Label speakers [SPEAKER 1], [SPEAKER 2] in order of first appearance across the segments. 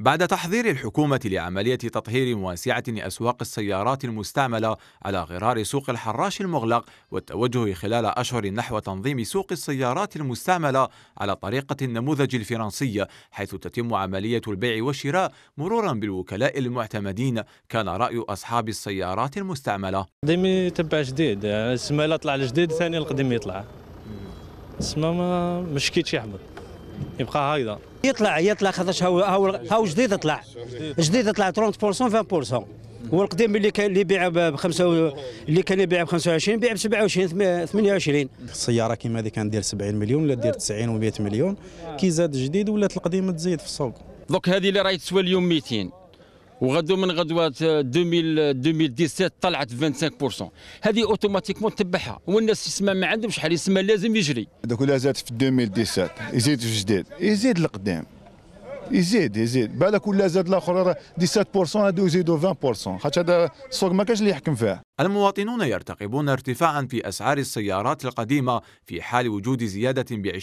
[SPEAKER 1] بعد تحضير الحكومة لعملية تطهير واسعة لأسواق السيارات المستعملة على غرار سوق الحراش المغلق والتوجه خلال أشهر نحو تنظيم سوق السيارات المستعملة على طريقة النموذج الفرنسي حيث تتم عملية البيع والشراء مرورا بالوكلاء المعتمدين كان رأي أصحاب السيارات المستعملة قديم يتبع جديد يعني اسمه لا طلع الجديد ثاني القديم يطلع
[SPEAKER 2] اسمه ما مشكيتش يحمد يبقى هايضه يطلع يطلع خاطرش هو هو هو جديد طلع جديد طلع 30% 20% والقديم اللي كان اللي بيع ب 5 اللي كان يبيع ب 25 بيع ب 27 28 السياره كيما هذه كان دير 70 مليون ولا دير 90 و100 مليون كي زاد جديد ولات القديمه تزيد في السوق
[SPEAKER 1] دوك هذه اللي راهي تسوى اليوم 200 وغدو من غدوات 2017 آه، آه، طلعت 25% هذه اوتوماتيكمون تبعها والناس يسمى ما عندهم شحال يسمى لازم يجري دوك لا زاد في 2017 يزيد في جديد يزيد القدام يزيد يزيد بالك ولا زاد الاخر 17% هادو يزيدوا 20% خاطر هذا السوق ما كاش اللي يحكم فيه المواطنون يرتقبون ارتفاعا في اسعار السيارات القديمه في حال وجود زياده ب 20%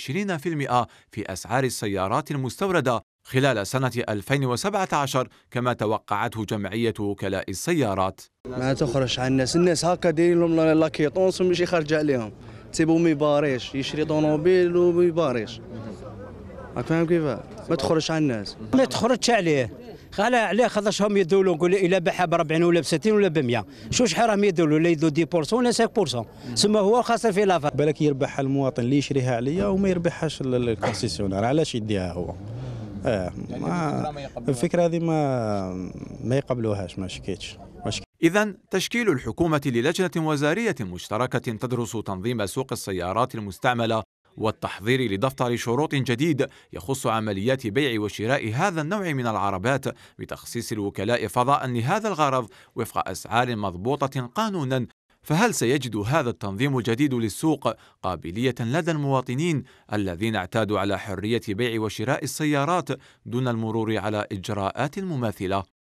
[SPEAKER 1] في اسعار السيارات المستورده خلال سنة 2017 كما توقعته جمعية وكلاء السيارات ما
[SPEAKER 2] تخرج على الناس الناس هكا دايرين لهم لا كيطونس ماشي خارجة عليهم تسيبهم ما يباريش يشري طوموبيل وما يباريش راك فاهم كيف ما تخرجش على الناس ما تخرجش عليه قال عليه خاطرش هم يدولوا نقول الا باعها ب 40 ولا ب 60 ولا ب 100 شو شحال راهم يدولوا لا يدوا 10% ولا 5% ثم هو خاسر في لافا بالك يربحها المواطن اللي يشريها عليا وما يربحهاش الكونسيسيونير علاش يديها هو اه يعني ما الفكره هذه ما ما يقبلوهاش ما شكيتش
[SPEAKER 1] ما شكيتش إذا تشكيل الحكومة للجنة وزارية مشتركة تدرس تنظيم سوق السيارات المستعملة والتحضير لدفتر شروط جديد يخص عمليات بيع وشراء هذا النوع من العربات بتخصيص الوكلاء فضاء لهذا الغرض وفق أسعار مضبوطة قانونا فهل سيجد هذا التنظيم الجديد للسوق قابلية لدى المواطنين الذين اعتادوا على حرية بيع وشراء السيارات دون المرور على إجراءات مماثلة؟